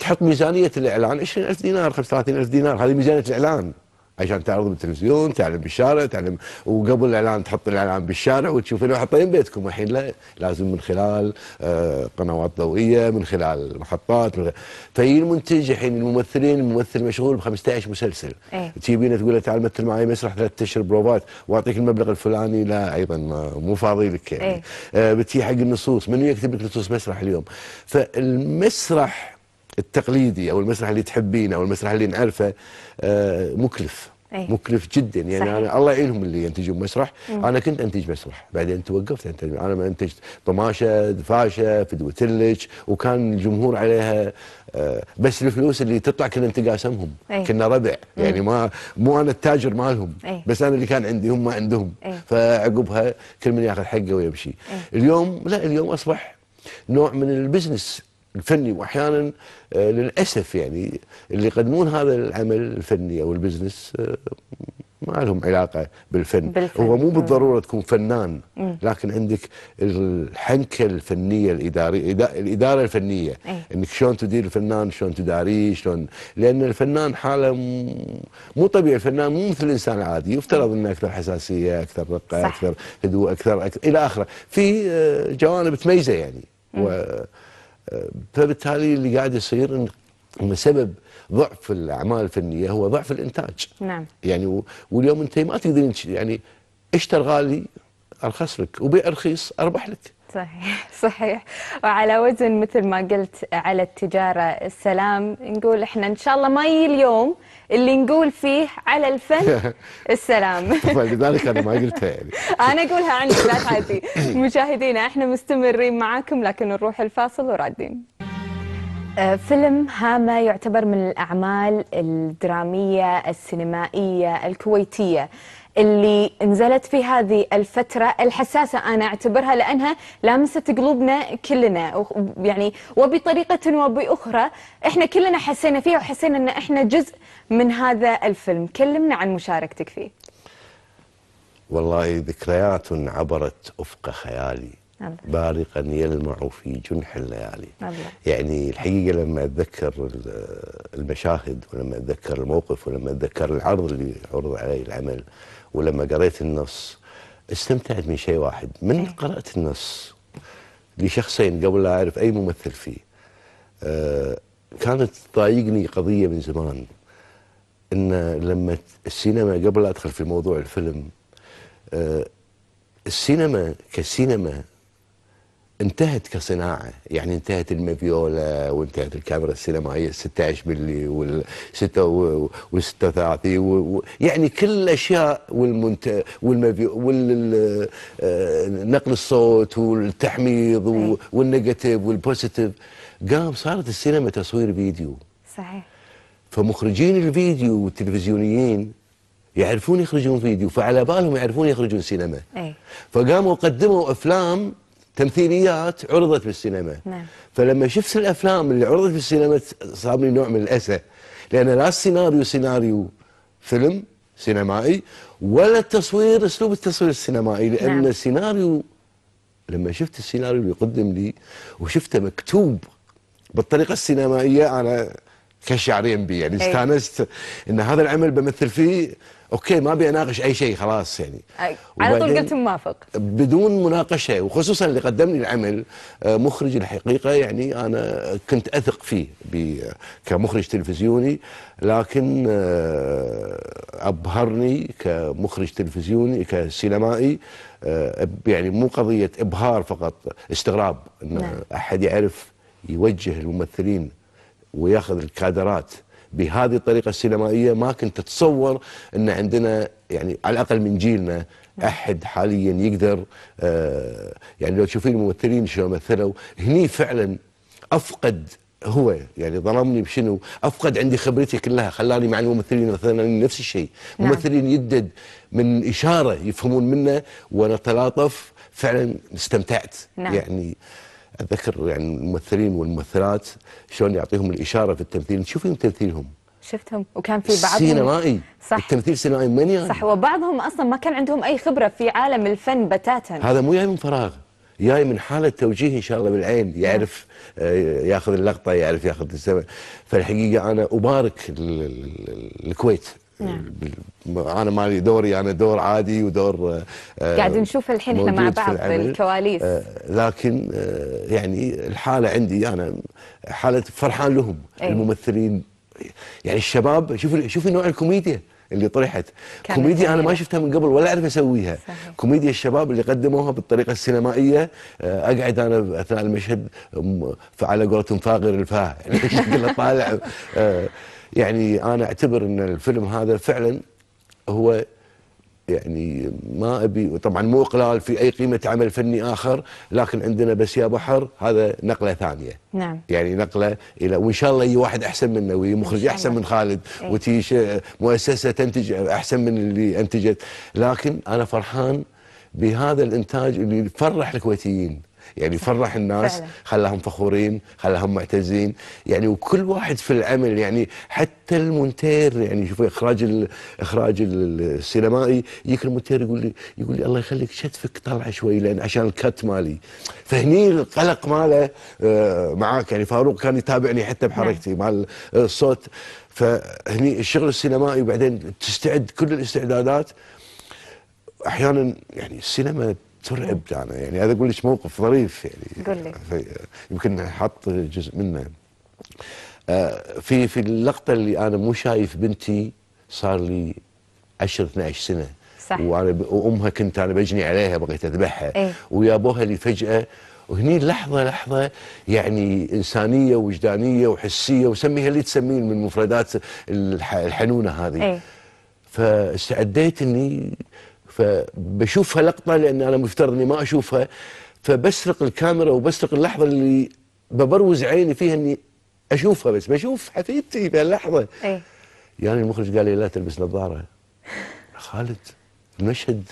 تحط ميزانيه الاعلان 20000 دينار 35000 دينار هذه ميزانيه الاعلان عشان تعرض بالتلفزيون تعلم بالشارع تعلم وقبل الاعلان تحط الاعلان بالشارع وتشوف انه حاطين بيتكم الحين لا لازم من خلال آه، قنوات ضوئيه من خلال محطات من خلال فهي المنتج الحين الممثلين الممثل مشغول ب 15 مسلسل ايه؟ تجيبين تقول له تعال مثل معي مسرح ثلاث اشهر بروفات واعطيك المبلغ الفلاني لا ايضا مو فاضي لك يعني ايه؟ آه، بتجي حق النصوص من يكتب لك نصوص مسرح اليوم فالمسرح التقليدي او المسرح اللي تحبينه او المسرح اللي نعرفه آه، مكلف أيه. مكلف جدا يعني صحيح. أنا الله يعينهم اللي ينتجون مسرح مم. انا كنت انتج مسرح بعدين توقفت انتج انا ما انتجت طماشه دفاشه فدوه تلج وكان الجمهور عليها آه، بس الفلوس اللي تطلع كنا نتقاسمهم أيه. كنا ربع مم. يعني ما مو انا التاجر مالهم أيه. بس انا اللي كان عندي هم ما عندهم أيه. فعقبها كل من ياخذ حقه ويمشي أيه. اليوم لا اليوم اصبح نوع من البزنس الفني واحيانا آه، للاسف يعني اللي يقدمون هذا العمل الفني او البزنس آه، ما لهم علاقه بالفن, بالفن. هو مو بالضروره تكون فنان لكن عندك الحنكه الفنيه الاداريه الاداره الفنيه أي. انك شلون تدير الفنان شلون تداريه شلون لان الفنان حاله مو طبيعي الفنان مو مثل الانسان العادي يفترض انه اكثر حساسيه اكثر رقه اكثر هدوء اكثر, أكثر الى اخره في آه، جوانب تميزه يعني مم. و... فبالتالي اللي قاعد يصير ان سبب ضعف الاعمال الفنيه هو ضعف الانتاج نعم يعني واليوم انت ما تقدرين يعني اشتر غالي ارخص لك وبيع رخيص اربح لك صحيح <laughs> صحيح وعلى وزن مثل ما قلت على التجارة السلام نقول احنا ان شاء الله ما يجي اليوم اللي نقول فيه على الفن <laughs> السلام طيب، لذلك انا ما قلتها يعني <laughs> انا اقولها عندي لا تعدي مشاهدينا احنا مستمرين معاكم لكن نروح الفاصل ورادين آه، فيلم هامه يعتبر من الأعمال الدرامية السينمائية الكويتية اللي نزلت في هذه الفترة الحساسة أنا أعتبرها لأنها لامست قلوبنا كلنا يعني وبطريقة وبأخرى إحنا كلنا حسينا فيها وحسينا أن إحنا جزء من هذا الفيلم كلمنا عن مشاركتك فيه والله ذكريات عبرت أفق خيالي الله. بارقا يلمع في جنح الليالي الله. يعني الحقيقة لما أتذكر المشاهد ولما أتذكر الموقف ولما أتذكر العرض اللي عرض علي العمل ولما قريت النص استمتعت من شيء واحد من إيه. قرأت النص لشخصين قبل لا أعرف أي ممثل فيه آه، كانت تضايقني قضية من زمان إن لما السينما قبل لا أدخل في موضوع الفيلم آه، السينما كسينما انتهت كصناعة يعني انتهت المفيولا وانتهت الكاميرا السينمائية 16 مللي وال 36 و... يعني كل الأشياء والمنت... والمفيو... والنقل آه، الصوت والتحميض والنيجاتيف والبوزيتيف قام صارت السينما تصوير فيديو صحيح فمخرجين الفيديو والتلفزيونيين يعرفون يخرجون فيديو فعلى بالهم يعرفون يخرجون سينما أي. فقاموا قدموا أفلام تمثيليات عرضت بالسينما نعم. فلما شفت الافلام اللي عرضت بالسينما صابني نوع من الاسى لان لا السيناريو سيناريو فيلم سينمائي ولا التصوير اسلوب التصوير السينمائي لان نعم. السيناريو لما شفت السيناريو اللي قدم لي وشفته مكتوب بالطريقه السينمائيه انا كشعرين بي يعني إيه. استانست ان هذا العمل بمثل فيه اوكي ما ابي اناقش اي شيء خلاص يعني على طول قلت موافق بدون مناقشه وخصوصا اللي قدم لي العمل آه، مخرج الحقيقه يعني انا كنت اثق فيه كمخرج تلفزيوني لكن آه، ابهرني كمخرج تلفزيوني كسينمائي آه، يعني مو قضيه ابهار فقط استغراب ان نعم. احد يعرف يوجه الممثلين وياخذ الكادرات بهذه الطريقه السينمائيه ما كنت اتصور ان عندنا يعني على الاقل من جيلنا احد حاليا يقدر آه، يعني لو تشوفين الممثلين شلون مثلوا هني فعلا افقد هو يعني ظلمني بشنو افقد عندي خبرتي كلها خلاني مع الممثلين مثلا نفس الشيء نعم. ممثلين يدد من اشاره يفهمون منه ونتلاطف فعلا استمتعت نعم. يعني اتذكر يعني الممثلين والممثلات شلون يعطيهم الاشاره في التمثيل نشوفهم تمثيلهم شفتهم وكان في بعضهم سينمائي صح التمثيل سينمائي من يعني صح وبعضهم اصلا ما كان عندهم اي خبره في عالم الفن بتاتا هذا مو جاي من فراغ جاي من حاله توجيه ان شاء الله بالعين نعم. يعرف آه، ياخذ اللقطه يعرف ياخذ الزمن فالحقيقه انا ابارك الكويت نعم. انا مالي دوري انا دور عادي ودور آه، قاعد نشوف الحين احنا مع بعض الكواليس آه، لكن آه، يعني الحاله عندي انا حاله فرحان لهم أيه؟ الممثلين يعني الشباب شوفوا شوفوا نوع الكوميديا اللي طرحت كوميديا انا ما شفتها من قبل ولا اعرف اسويها صحيح. كوميديا الشباب اللي قدموها بالطريقه السينمائيه اقعد انا اثناء المشهد على قولتهم فاغر الفاه <laughs> يعني طالع يعني انا اعتبر ان الفيلم هذا فعلا هو يعني ما ابي طبعا مو اقلال في اي قيمه عمل فني اخر لكن عندنا بس يا بحر هذا نقله ثانيه نعم يعني نقله الى وان شاء الله يجي واحد احسن منه ويجي مخرج احسن من خالد إيه. مؤسسه تنتج احسن من اللي انتجت لكن انا فرحان بهذا الانتاج اللي يفرح الكويتيين يعني فرح الناس خلاهم فخورين خلاهم معتزين يعني وكل واحد في العمل يعني حتى المونتير يعني شوف اخراج الاخراج السينمائي يجيك المونتير يقول لي يقول لي الله يخليك شتفك طلع شوي لان عشان الكت مالي فهني القلق ماله آه، معاك يعني فاروق كان يتابعني حتى بحركتي نعم. مال آه، الصوت فهني الشغل السينمائي وبعدين تستعد كل الاستعدادات احيانا يعني السينما ترعب انا يعني،, يعني هذا اقول لك موقف ظريف يعني قول لي يمكن حط جزء منه آه، في في اللقطه اللي انا مو شايف بنتي صار لي 10 12 سنه صح. وانا وامها كنت انا بجني عليها بغيت اذبحها ايه؟ ويابوها لي فجاه وهني لحظه لحظه يعني انسانيه وجدانيه وحسيه وسميها اللي تسمين من مفردات الحنونه هذه ايه؟ فاستعديت اني فبشوفها لقطه لان انا مفترض اني ما اشوفها فبسرق الكاميرا وبسرق اللحظه اللي ببروز عيني فيها اني اشوفها بس بشوف حفيدتي في اللحظه اي يعني المخرج قال لي لا تلبس نظاره خالد المشهد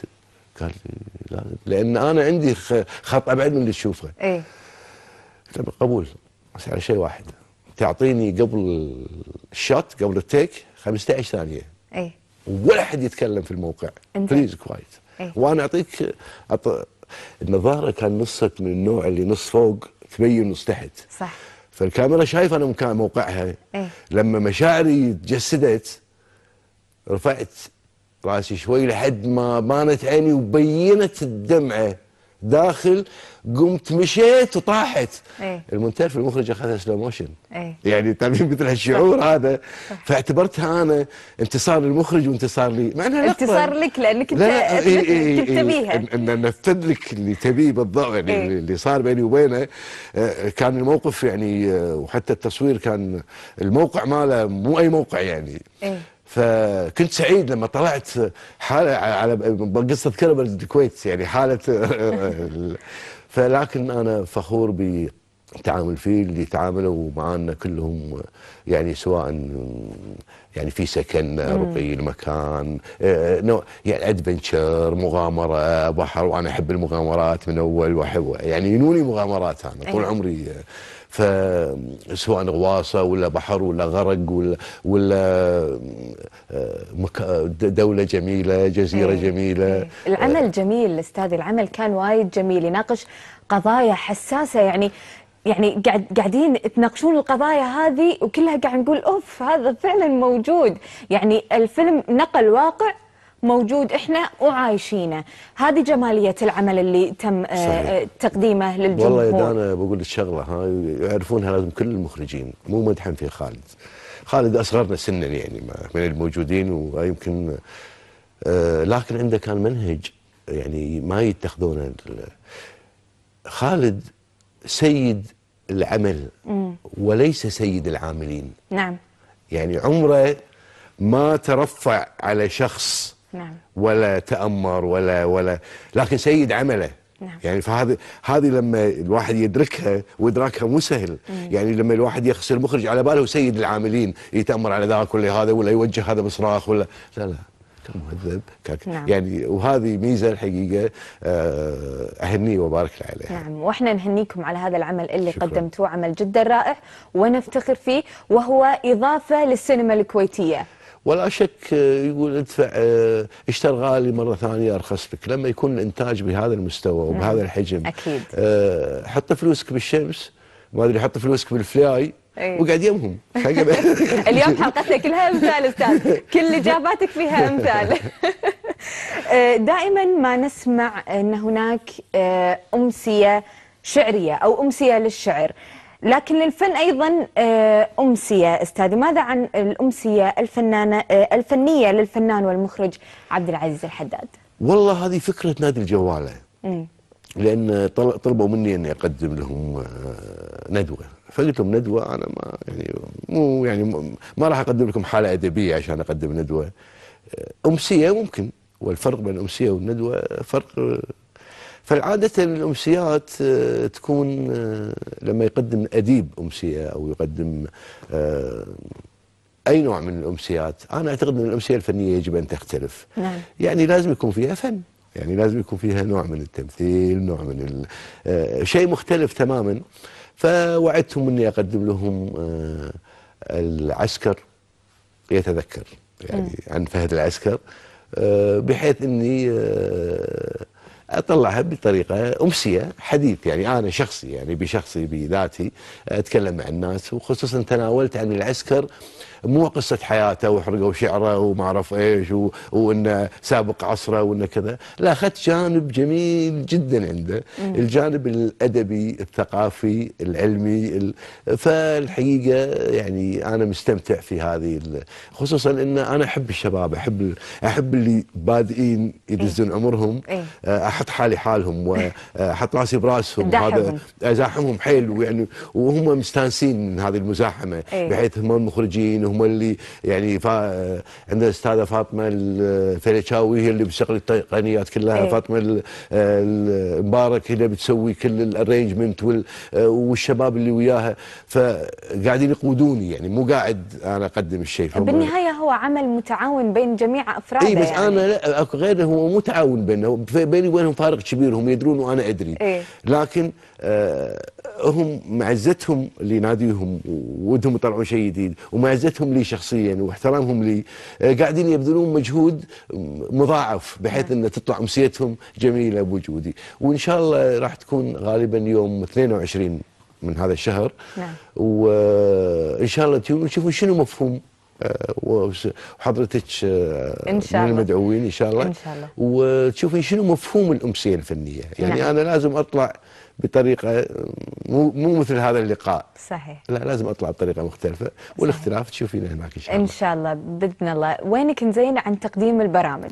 قال لي لا لان انا عندي خط ابعد من اللي تشوفه اي طيب، قبول بس على شيء واحد تعطيني قبل الشوت قبل التيك 15 ثانيه اي ولا حد يتكلم في الموقع بليز كوايت وانا اعطيك أط... النظاره كان نصك من النوع اللي نص فوق تبين نص تحت صح فالكاميرا شايفه انا مكان موقعها أيه. لما مشاعري تجسدت رفعت راسي شوي لحد ما بانت عيني وبينت الدمعه داخل قمت مشيت وطاحت أي. المونتير في المخرج اخذها سلو موشن أي. يعني تعرفين <laughs> مثل هالشعور هذا فاعتبرتها انا انتصار للمخرج وانتصار لي مع انها انتصار لك لانك انت لا إيه، تبيها إيه،, ايه تبتبيها ان نفذ لك اللي تبيه بالضبط يعني إيه. اللي صار بيني وبينه آه، كان الموقف يعني آه، وحتى التصوير كان الموقع ماله مو اي موقع يعني أي. فكنت سعيد لما طلعت حالة على قصة كربلاء الكويت يعني حالة <laughs> فلكن أنا فخور ب تعامل فيه اللي تعاملوا معنا كلهم يعني سواء يعني في سكن رقي المكان نوع يعني ادفنشر مغامره بحر وانا احب المغامرات من اول واحب يعني ينوني مغامرات انا طول أيوة. عمري فسواء غواصه ولا بحر ولا غرق ولا ولا آه، دوله جميله جزيره أيه جميله أيه العمل جميل استاذي العمل كان وايد جميل يناقش قضايا حساسه يعني يعني قاعد قاعدين تناقشون القضايا هذه وكلها قاعد نقول اوف هذا فعلا موجود يعني الفيلم نقل واقع موجود احنا وعايشينه هذه جماليه العمل اللي تم آه، صحيح. آه، تقديمه للجمهور والله انا بقول لك شغله هاي يعرفونها لازم كل المخرجين مو مدحن في خالد خالد اصغرنا سنا يعني من الموجودين ويمكن آه، لكن عنده كان منهج يعني ما يتخذونه خالد سيد العمل وليس سيد العاملين نعم يعني عمره ما ترفع على شخص نعم. ولا تامر ولا ولا لكن سيد عمله نعم. يعني فهذه هذه لما الواحد يدركها وادراكها مو سهل يعني لما الواحد يخسر مخرج على باله سيد العاملين يتامر على ذاك ولا هذا ولا يوجه هذا بصراخ ولا لا لا كمهذب نعم. يعني وهذه ميزه الحقيقه آه، اهنيه وبارك له عليها نعم واحنا نهنيكم على هذا العمل اللي شكرا. قدمتوه عمل جدا رائع ونفتخر فيه وهو اضافه للسينما الكويتيه ولا شك آه، يقول ادفع آه، اشتر غالي مره ثانيه ارخص لك لما يكون الانتاج بهذا المستوى وبهذا نعم، الحجم اكيد آه، حط فلوسك بالشمس ما ادري حط فلوسك بالفلاي أيه. وقاعد يمهم <laughs> اليوم حلقتنا كلها امثال استاذ كل اجاباتك فيها امثال <laughs> دائما ما نسمع ان هناك امسيه شعريه او امسيه للشعر لكن الفن ايضا آه، امسيه استاذي ماذا عن الامسيه الفنانه آه، الفنيه للفنان والمخرج عبد العزيز الحداد والله هذه فكره نادي الجواله مم. لان طلبوا مني اني اقدم لهم آه، ندوه فقلت لهم ندوه انا ما يعني مو يعني ما راح اقدم لكم حاله ادبيه عشان اقدم ندوه امسيه ممكن والفرق بين الامسيه والندوه فرق فالعادة الأمسيات آه، تكون آه، لما يقدم أديب أمسية أو يقدم آه، أي نوع من الأمسيات أنا أعتقد أن الأمسية الفنية يجب أن تختلف نعم. يعني لازم يكون فيها فن يعني لازم يكون فيها نوع من التمثيل نوع من شيء مختلف تماما فوعدتهم أني أقدم لهم العسكر يتذكر يعني عن فهد العسكر بحيث أني اطلعها بطريقه امسيه حديث يعني انا شخصي يعني بشخصي بذاتي اتكلم مع الناس وخصوصا تناولت عن العسكر مو قصه حياته وحرقوا شعره وما اعرف ايش و... وانه سابق عصره وانه كذا لا اخذت جانب جميل جدا عنده مم. الجانب الادبي الثقافي العلمي ال... فالحقيقه يعني انا مستمتع في هذه ال... خصوصا ان انا احب الشباب احب ال... احب اللي بادئين يدزون إيه؟ عمرهم إيه؟ آه، احط حالي حالهم واحط آه، راسي براسهم هذا ازاحمهم حيل ويعني وهم مستانسين من هذه المزاحمه إيه؟ بحيث هم المخرجين هم اللي يعني فا عندنا الاستاذه فاطمه الفريتشاوي هي اللي بتشغل التقنيات كلها إيه. فاطمه المبارك هي اللي بتسوي كل الارينجمنت والشباب اللي وياها فقاعدين يقودوني يعني مو قاعد انا اقدم الشيء بالنهايه هو عمل متعاون بين جميع افراده اي بس يعني. انا لا اكو غيره هو مو تعاون بيني وبينهم فارق كبير هم يدرون وانا ادري إيه؟ لكن آه هم معزتهم اللي ناديهم ودهم يطلعون شيء جديد ومعزتهم محبتهم لي شخصيا واحترامهم لي آه، قاعدين يبذلون مجهود مضاعف بحيث نعم. أن تطلع أمسيتهم جميلة بوجودي وإن شاء الله راح تكون غالبا يوم 22 من هذا الشهر نعم. وإن شاء الله تشوفوا شنو مفهوم آه، وحضرتك آه، إن شاء من المدعوين ان شاء الله, إن شاء الله. وتشوفين شنو مفهوم الامسيه الفنيه يعني نعم. انا لازم اطلع بطريقه مو مو مثل هذا اللقاء صحيح لا لازم اطلع بطريقه مختلفه والاختلاف تشوفينه هناك ان شاء الله ان شاء الله باذن الله وينك نزين عن تقديم البرامج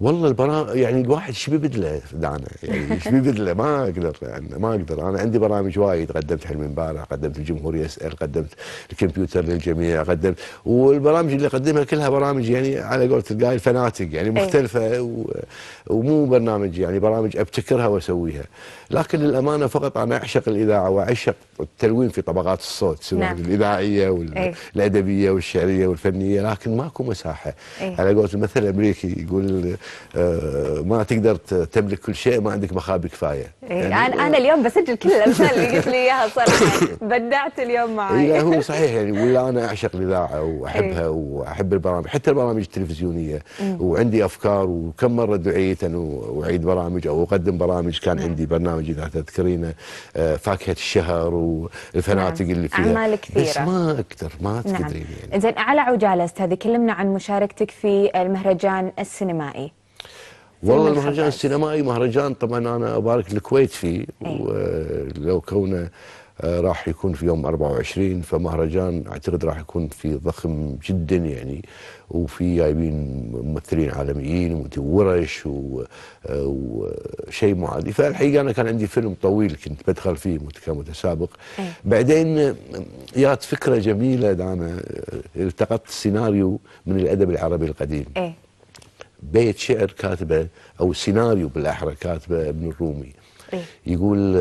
والله البرامج يعني الواحد شبي بدله دعنا يعني شبي بدله ما اقدر يعني ما اقدر انا عندي برامج وايد قدمت حلم امبارح قدمت الجمهور يسال قدمت الكمبيوتر للجميع قدمت والبرامج اللي اقدمها كلها برامج يعني على قولة القايل فناتق يعني إيه. مختلفه ومو برنامج يعني برامج ابتكرها واسويها لكن للامانه فقط انا اعشق الاذاعه واعشق التلوين في طبقات الصوت سواء نعم. الاذاعيه والادبيه إيه. والشعريه والفنيه لكن ماكو مساحه أيه. على قولة المثل الامريكي يقول آه، ما تقدر تملك كل شيء ما عندك مخابئ كفايه أيه. يعني انا انا آه، اليوم بسجل كل الامثال اللي قلت لي اياها صراحه <laughs> بدعت اليوم معي إيه، لا هو صحيح يعني ولا انا اعشق الاذاعه واحبها أيه. واحب البرامج حتى البرامج التلفزيونيه إيه. وعندي افكار وكم مره دعيت أنه اعيد برامج او اقدم برامج كان نعم. عندي برنامج موجودة تذكرين آه، فاكهة الشهر والفنادق نعم. اللي فيها أعمال كثيرة بس ما اكثر ما تقدرين نعم. يعني زين على عجالة أستاذي كلمنا عن مشاركتك في المهرجان السينمائي والله المهرجان السينمائي مهرجان طبعا انا ابارك الكويت فيه إيه. ولو كونه آه، راح يكون في يوم 24 فمهرجان اعتقد راح يكون في ضخم جدا يعني وفي جايبين ممثلين عالميين ورش آه، وشيء معادي فالحقيقه انا كان عندي فيلم طويل كنت بدخل فيه كمتسابق إيه. بعدين جات فكره جميله دانا آه، التقطت سيناريو من الادب العربي القديم إيه. بيت شعر كاتبه او سيناريو بالاحرى كاتبه ابن الرومي إيه. يقول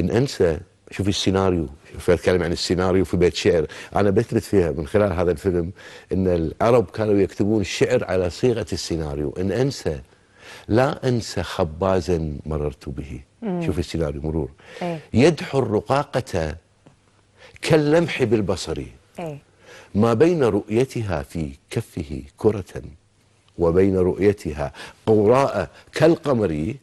ان انسى شوف السيناريو فاتكلم عن السيناريو في بيت شعر انا بثبت فيها من خلال هذا الفيلم ان العرب كانوا يكتبون الشعر على صيغه السيناريو ان انسى لا انسى خبازا مررت به مم. شوف السيناريو مرور ايه. يدحر الرقاقة كاللمح بالبصر ايه. ما بين رؤيتها في كفه كره وبين رؤيتها قوراء كالقمر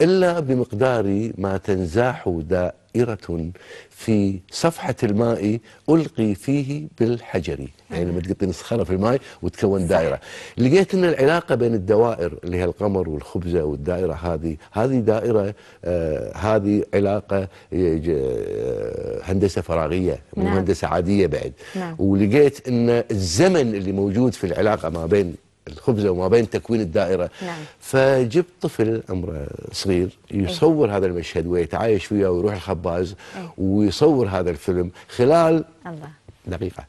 إلا بمقدار ما تنزاح دائرة في صفحة الماء ألقي فيه بالحجر يعني لما تقطي نسخرة في الماء وتكون دائرة لقيت أن العلاقة بين الدوائر اللي هي القمر والخبزة والدائرة هذه هذه دائرة آه هذه علاقة آه، آه، هندسة فراغية مو نعم. هندسة عادية بعد نعم. ولقيت أن الزمن اللي موجود في العلاقة ما بين الخبزه وما بين تكوين الدائره نعم. فجبت طفل عمره صغير يصور أيه. هذا المشهد ويتعايش وياه ويروح الخباز أيه. ويصور هذا الفيلم خلال الله. دقيقه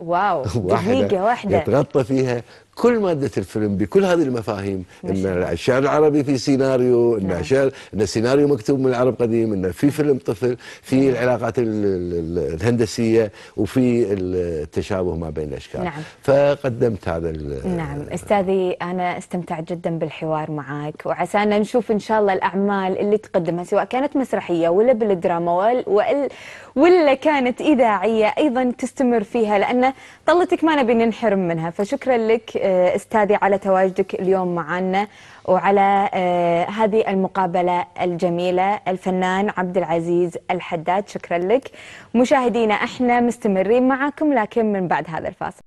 واو <laughs> دقيقه واحده يتغطى فيها كل ماده الفيلم بكل هذه المفاهيم ان الشعر العربي في سيناريو ان نعم. الشعر ان السيناريو مكتوب من العرب قديم ان في فيلم طفل في نعم. العلاقات الهندسيه وفي التشابه ما بين الاشكال نعم. فقدمت هذا نعم استاذي انا استمتعت جدا بالحوار معك وعسانا نشوف ان شاء الله الاعمال اللي تقدمها سواء كانت مسرحيه ولا بالدراما ولا ولا كانت اذاعيه ايضا تستمر فيها لان طلتك ما نبي ننحرم منها فشكرا لك آه، استاذي على تواجدك اليوم معنا وعلى آه، هذه المقابله الجميله الفنان عبد العزيز الحداد شكرا لك مشاهدينا احنا مستمرين معكم لكن من بعد هذا الفاصل